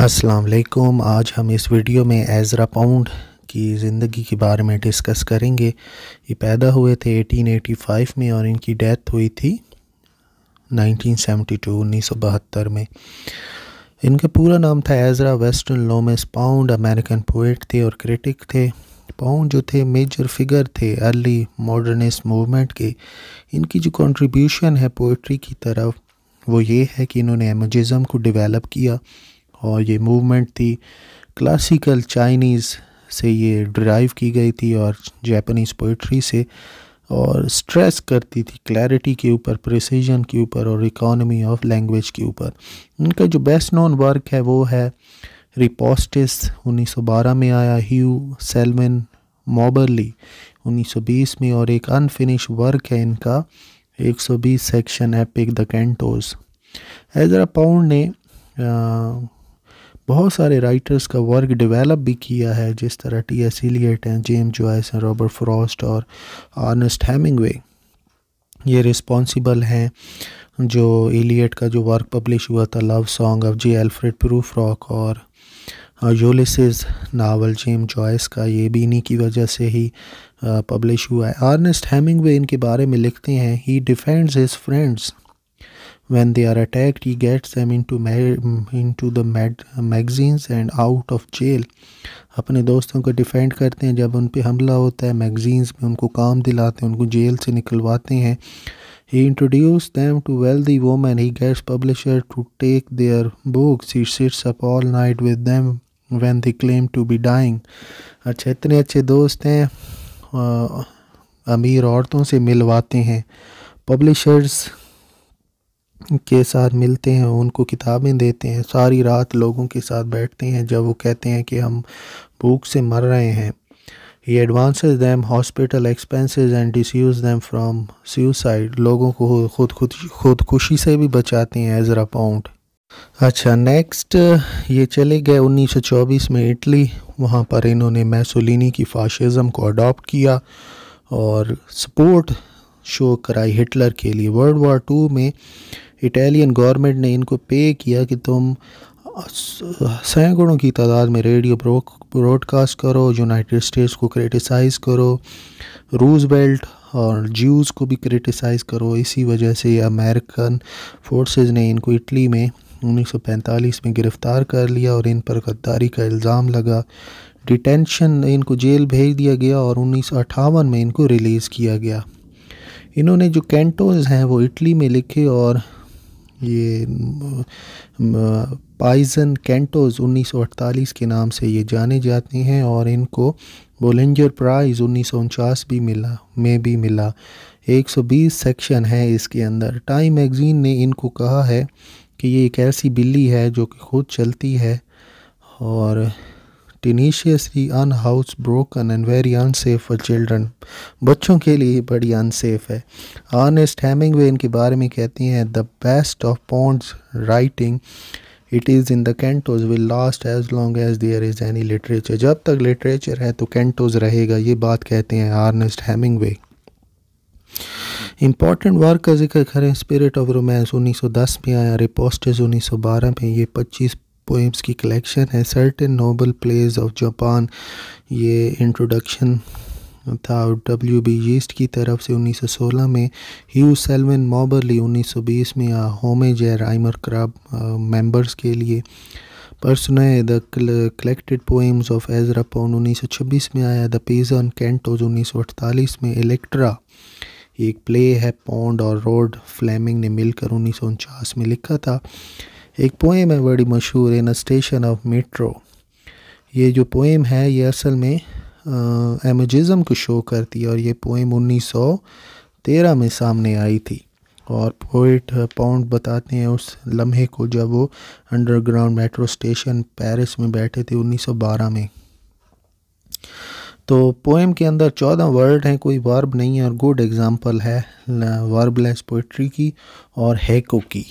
अस्सलाम वालेकुम आज हम इस वीडियो में एजरा पाउंड की ज़िंदगी के बारे में डिस्कस करेंगे ये पैदा हुए थे 1885 में और इनकी डेथ हुई थी 1972 1972 में इनका पूरा नाम था Ezra Weston Loomis Pound American poet थे और क्रिटिक थे पाउंड जो थे मेजर फिगर थे अर्ली मॉडर्निस्ट मूवमेंट के इनकी जो कंट्रीब्यूशन है पोइट्री की तरफ वो ये है कि इन्होंने एमोजिज़म को डेवलप किया और ये मूवमेंट थी क्लासिकल चाइनीज़ से ये ड्राइव की गई थी और जापानीज़ पोइट्री से और स्ट्रेस करती थी क्लैरिटी के ऊपर प्रिसीजन के ऊपर और इकोनमी ऑफ लैंग्वेज के ऊपर उनका जो बेस्ट नोन वर्क है वो है रिपोस्टिस 1912 में आया ह्यू सेलमन मॉबरली 1920 में और एक अनफिनिश वर्क है इनका 120 section epic the Cantos Ezra Pound ने बहुत सारे राइटर्स का वर्क डेवलप भी किया है जिस तरह टी एस एलियट हैं जेम जॉयस हैं रॉबर्ट फ्रॉस्ट और आर्नेस्ट हेमिंगवे ये रिस्पॉन्सिबल हैं जो एलियट का जो वर्क पब्लिश हुआ था love song of J Alfred Prufrock और योलिस नावल जेम जॉयस का ये भी इन्हीं की वजह से ही पब्लिश uh, हुआ है आर्नेस्ट हेमिंगवे इनके बारे में लिखते हैं he defends his friends when they are attacked he gets them into into the magazines and out of jail अपने दोस्तों को डिफेंड करते हैं जब उन पर हमला होता है मैगजीन्स में उनको काम दिलाते हैं उनको जेल से निकलवाते हैं he introduce them to wealthy women he gets publisher to take their books he sits up all night with them when they claim to be dying अच्छे इतने अच्छे दोस्त हैं अमीर औरतों से मिलवाते हैं पब्लिशर्स के साथ मिलते हैं उनको किताबें देते हैं सारी रात लोगों के साथ बैठते हैं जब वो कहते हैं कि हम भूख से मर रहे हैं ये advance them hospital expenses and dissuades them from suicide लोगों को खुद खुद खुदकुशी से भी बचाते हैं एजरा पाउंड अच्छा नेक्स्ट ये चले गए 1924 में इटली वहाँ पर इन्होंने मैसोलिनी की फाशिज़म को अडॉप्ट किया और सपोर्ट शो कराई हिटलर के लिए वर्ल्ड वार टू में इटालियन गवर्नमेंट ने इनको पे किया कि तुम सैकड़ों की तादाद में रेडियो ब्रॉडकास्ट करो यूनाइटेड स्टेट्स को क्रिटिसाइज़ करो रूज बेल्ट और ज्यूज़ को भी क्रिटिसाइज़ करो इसी वजह से अमेरिकन फोर्सेस ने इनको इटली में 1945 में गिरफ़्तार कर लिया और इन पर गद्दारी का इल्ज़ाम लगा डिटेंशन इनको जेल भेज दिया गया और उन्नीस में इनको रिलीज़ किया गया इन्होंने जो कैंटोज हैं वो इटली में लिखे और ये पाइजन कैंटोज 1948 के नाम से ये जाने जाते हैं और इनको बोलेंजर प्राइज़ उन्नीस भी मिला में भी मिला 120 सेक्शन है इसके अंदर टाइम मैगज़ीन ने इनको कहा है कि ये एक ऐसी बिल्ली है जो कि खुद चलती है और tenaciously house broken and very unsafe for children बच्चों के लिए बड़ी अनसेफ है आर्नेस्ट हैमिंग वे इनके बारे में कहती हैं the best of Pound's writing it is in the Cantos will last as long as there is any literature जब तक लिटरेचर है तो कैंटोज रहेगा ये बात कहते हैं Ernest Hemingway important work का जिक्र करें स्पिरिट ऑफ रोमांस 1910 में आया रिपोस्टस 1912 में ये 25 पोइम्स की कलेक्शन है certain noble plays of Japan ये इंट्रोडक्शन था डब्ल्यू बी ईस्ट की तरफ से 1916 में ह्यू सेलविन मॉबरली 1920 में होमे जय राइमर क्राब मेंबर्स के लिए Personae the collected poems of Ezra Pound 1926 में आया द पिज़ा ऑन कैंटोज 1948 में इलेक्ट्रा एक प्ले है पौंड और रोड फ्लेमिंग ने मिलकर उन्नीस में लिखा था एक पोएम है बड़ी मशहूर इन स्टेशन ऑफ मेट्रो ये जो पोएम है ये असल में एमजिज़म को शो करती है और ये पोएम 1913 में सामने आई थी और पोइट पाउंड बताते हैं उस लम्हे को जब वो अंडरग्राउंड मेट्रो स्टेशन पेरिस में बैठे थे 1912 में तो पोएम के अंदर चौदह वर्ड हैं कोई वर्ब नहीं है और गुड एग्जांपल है वर्बलेस पोइट्री की और हैको की